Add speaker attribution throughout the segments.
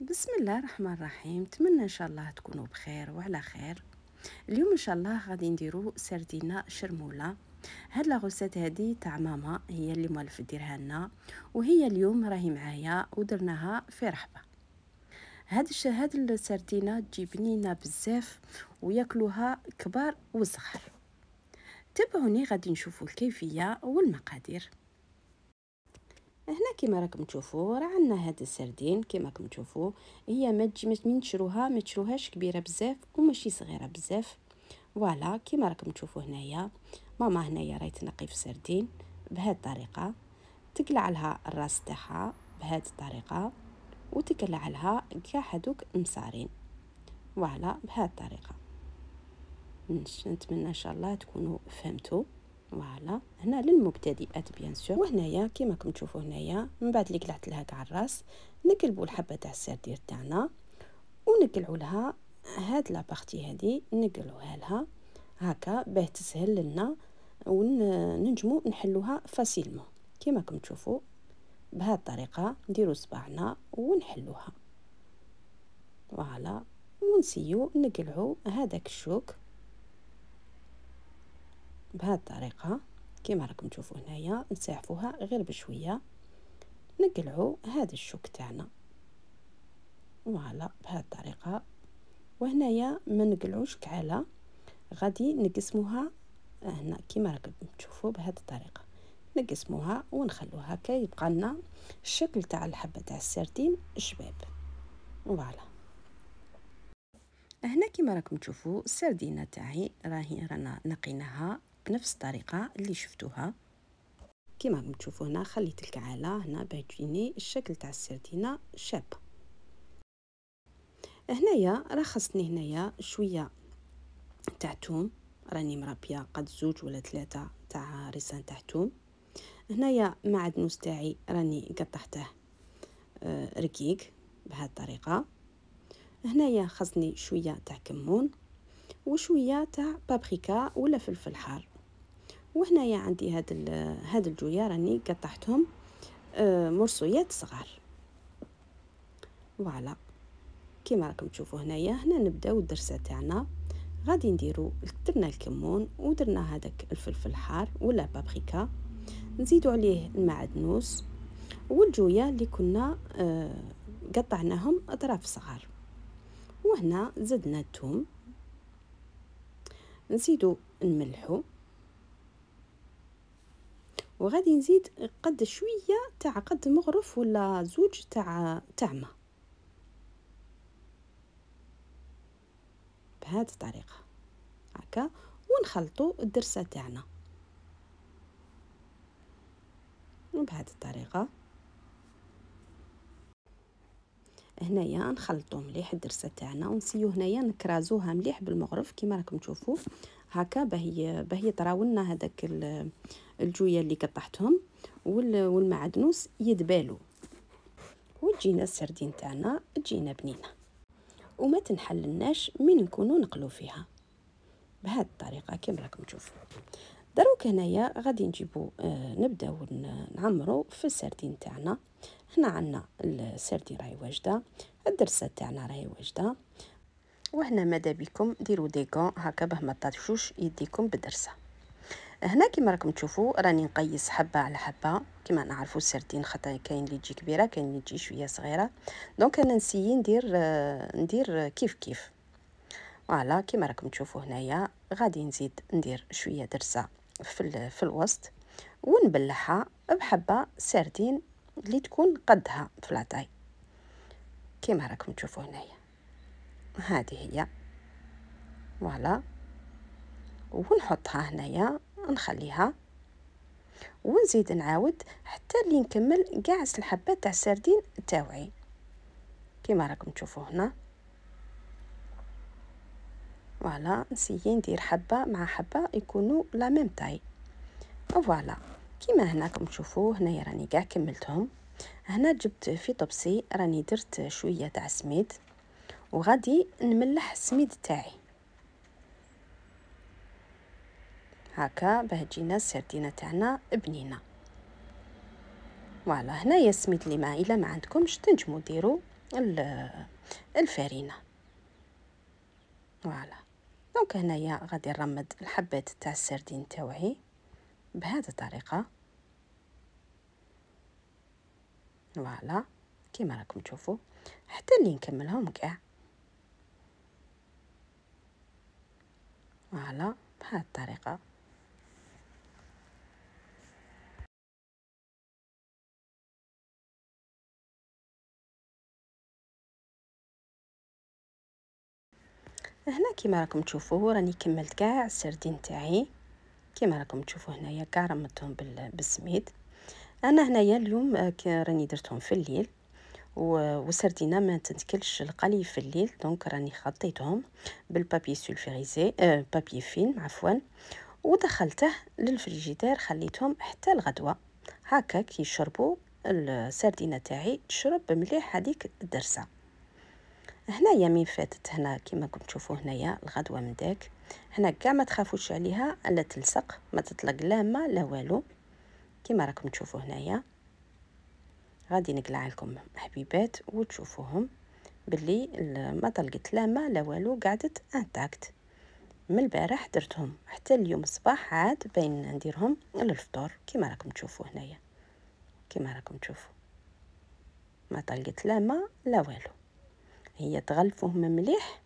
Speaker 1: بسم الله الرحمن الرحيم نتمنى ان شاء الله تكونوا بخير وعلى خير اليوم ان شاء الله غادي نديرو سردينه شرموله هاد لا غوسيت هادي تاع ماما هي اللي مولف ديرها لنا وهي اليوم راهي معايا ودرناها في رحبه هاد هاد السردينه تجي بنينه بزاف وياكلوها كبار وصغار تابعوني غادي نشوفوا الكيفيه والمقادير هنا كما راكم تشوفوا راه عندنا هاد السردين كما راكم تشوفوا هي ما من تشروها ما تشروهاش كبيره بزاف وماشي صغيره بزاف فوالا كما راكم تشوفوا هنايا ماما هنايا راهي تنقي في السردين بهاد الطريقه تقلع لها الراس تاعها بهاد الطريقه وتقلع لها كاع هادوك المسارين فوالا بهاد الطريقه نتمنى ان شاء الله تكونوا فهمتوا فوالا هنا للمبتدئات بيان سور وهنايا كيما راكم تشوفوا هنايا من بعد اللي قلعت لها كاع الراس نقلبوا الحبه تاع السردير تاعنا ونقلعوا لها هاد بارتي هادي نقلعوها لها هكا باه تسهل لنا وننجموا نحلوها فاسيلمون كيما راكم تشوفوا بهذه الطريقه نديرو صباعنا ونحلوها فوالا ونسيو نقلعو هذاك الشوك بهذه الطريقه كما راكم تشوفوا هنايا نسعفوها غير بشويه نقلعوا هذا الشوك تاعنا فوالا بهذه الطريقه وهنايا ما نقلعوش كعاله غادي نقسموها هنا كما راكم تشوفوا بهذه الطريقه نقسموها ونخلوها هكا يبقى لنا الشكل تاع الحبه تاع السردين شباب فوالا هنا كما راكم تشوفوا السردينه تاعي راهي رانا نقيناها بنفس الطريقه اللي شفتوها كما راكم تشوفوا هنا خليت الكعاله هنا باش تجيني الشكل تاع السردينه شابه هنايا راه خصني هنايا شويه تاع توم راني مربيه قد زوج ولا ثلاثه تاع ريسان تاع توم هنايا معدنوس تاعي راني قطعته آه رقيق بهذه الطريقه هنايا خصني شويه تاع كمون وشويه تاع بابريكا ولا فلفل حار وهنايا عندي هاد هاد الجويا راني قطعتهم آه، مرصويات صغار فوالا كيما راكم تشوفوا هنايا هنا نبداو الدرسه تاعنا غادي نديرو درنا الكمون ودرنا هذاك الفلفل الحار ولا بابريكا نزيدو عليه المعدنوس والجويا اللي كنا آه، قطعناهم اطراف صغار وهنا زدنا الثوم نزيدو نملحو وغادي نزيد قد شويه تاع قد مغرف ولا زوج تاع تاع ما بهذه الطريقه هكا ونخلطوا الدرسه تاعنا وبهذه الطريقه هنايا نخلطو مليح الدرسه تاعنا ونسيو هنايا نكرازوها مليح بالمغرف كيما راكم تشوفوا هكا باهي باهي طراولنا هذاك الجويه اللي قطعتهم والمعدنوس يدبالوا وجينا السردين تاعنا تجينا بنينه وما تنحلناش من نكونوا نقلو فيها بهذه الطريقه كما راكم تشوفوا دروك هنايا غادي نجيبو آه، نبداو نعمرو في السردين تاعنا هنا عندنا السردين راهي واجده الدرسه تاعنا راهي واجده وهنا ماذا بكم ديرو ديكون هكا باه ما يديكم بالدرسه هنا كما راكم تشوفوا راني نقيس حبه على حبه كما نعرفوا السردين خطا كاين اللي تجي كبيره كاين اللي تجي شويه صغيره دونك انا نسيي ندير ندير كيف كيف فوالا كما راكم تشوفوا هنايا غادي نزيد ندير شويه درسه في في الوسط ونبلعها بحبه سردين اللي تكون قدها في لاطاي كما راكم تشوفوا هنايا هذه هي فوالا ونحطها هنايا نخليها ونزيد نعاود حتى اللي نكمل كاع الحبات تاع السردين تاوعي كما راكم تشوفوا هنا فوالا نسيي ندير حبه مع حبه يكونوا لا ميم تاي فوالا كيما هناكم تشوفوا هنايا راني كاع كملتهم هنا جبت في طبسي راني درت شويه تاع سميد وغادي نملح السميد تاعي هكا باه تجينا السردينه تاعنا بنينه فوالا هنايا سميت لي ما الا ما عندكمش تنجمو ديروا الفرينه فوالا دونك هنايا غادي نرمد الحبات تاع السردين تاوعي بهذه الطريقه فوالا كيما راكم تشوفوا حتى اللي نكملهم كاع فوالا بهذه الطريقه هنا كما راكم تشوفوا راني كملت كاع السردين تاعي كما راكم تشوفوا هنايا كاع رمتهم بالسميد انا هنايا اليوم آه، راني درتهم في الليل وسردينا ما تنتكلش القلي في الليل دونك راني خطيتهم بالبابي سولفيريزي آه بابي فين عفوا ودخلته للفريجيدير خليتهم حتى الغدوه هكا كي يشربوا السردينه تاعي تشرب مليح هذيك الدرسه هنايا يمين فاتت هنا كما راكم تشوفوا هنايا الغدوه من داك هنا كاع ما تخافوش عليها لا تلصق ما تطلق لا ما لا والو كما راكم تشوفوا هنايا غادي نقلع لكم حبيبات وتشوفوهم باللي ما طلقت لا ما لا والو قعدت انتاكت من البارح درتهم حتى اليوم الصباح عاد باين نديرهم للفطور كما راكم تشوفوا هنايا كما راكم تشوفوا ما طلقت لا ما لا والو هي تغلفوهم مليح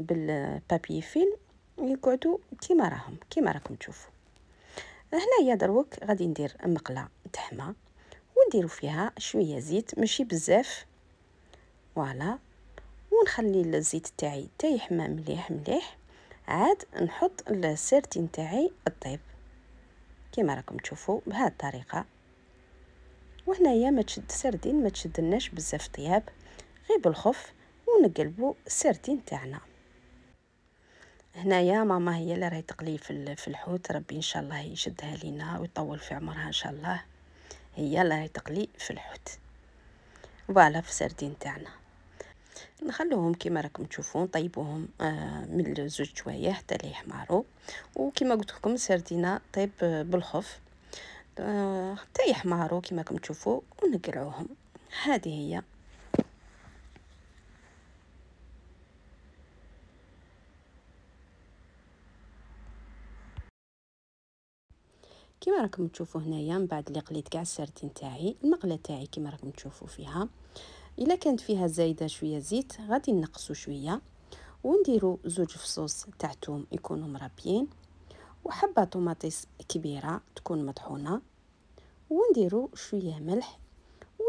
Speaker 1: بالبابي فيلم يقعدوا كيما راهم كيما راكم تشوفوا هنايا دروك غادي ندير مقله تحمه ونديرو فيها شويه زيت ماشي بزاف فوالا ونخلي الزيت تاعي حتى يحمى مليح مليح عاد نحط السيرتين تاعي الطيب كيما راكم تشوفوا بهذه الطريقه وهنايا ما تشد سردين ما تشدلناش بزاف طياب غير بالخف ونقلبو السردين تاعنا هنايا ماما هي اللي راهي تقلي في في الحوت ربي ان شاء الله يشدها لينا ويطول في عمرها ان شاء الله هي اللي راهي تقلي في الحوت فوالا في السردين تاعنا نخلوهم كيما راكم تشوفون طيبوهم آه، من زوج شويه حتى لي يحمروا وكيما قلت لكم السردينه طيب بالخف آه، حتى يحمروا كيما راكم تشوفوا ونقلعوهم هذه هي كما راكم تشوفوا هنايا من بعد اللي قليت كاع السردين تاعي المقله تاعي كما راكم تشوفوا فيها الا كانت فيها زايده شويه زيت غادي نقصوا شويه ونديروا زوج فصوص تاع ثوم يكونوا مربيين وحبه طوماطيس كبيره تكون مطحونه ونديروا شويه ملح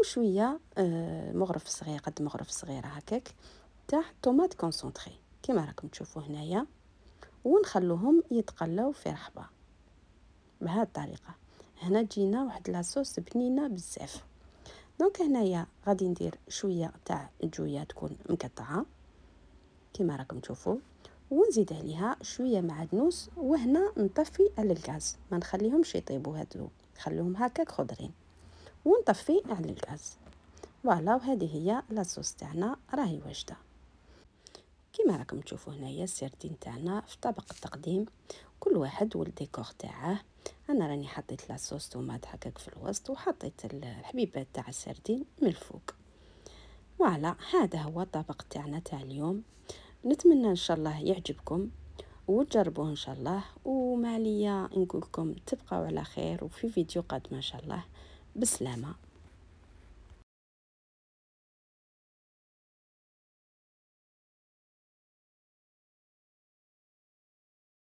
Speaker 1: وشويه آه، مغرف صغير قد مغرف صغيره هكاك تاع طوماط كونسونطري كما راكم تشوفوا هنايا ونخلوهم يتقلاو في رحبه بهذه الطريقه هنا جينا واحد لاصوص بنينه بزاف دونك هنايا غادي ندير شويه تاع الجويه تكون مقطعه كما راكم تشوفوا ونزيد عليها شويه معدنوس وهنا نطفي على الغاز ما نخليهمش يطيبوا هادو نخليهم هكاك خضرين ونطفي على الغاز فوالا وهذه هي لاصوص تاعنا راهي واجده كما راكم تشوفوا هنايا السردين تاعنا في طبق التقديم كل واحد والديكور تاعه انا راني حطيت لاصوص طوماط هكاك في الوسط وحطيت الحبيبات تاع السردين من الفوق فوالا هذا هو الطبق تاعنا تاع اليوم نتمنى ان شاء الله يعجبكم وتجربوه ان شاء الله وماليا نقولكم تبقاو على خير وفي فيديو قادمه ان شاء الله بسلامه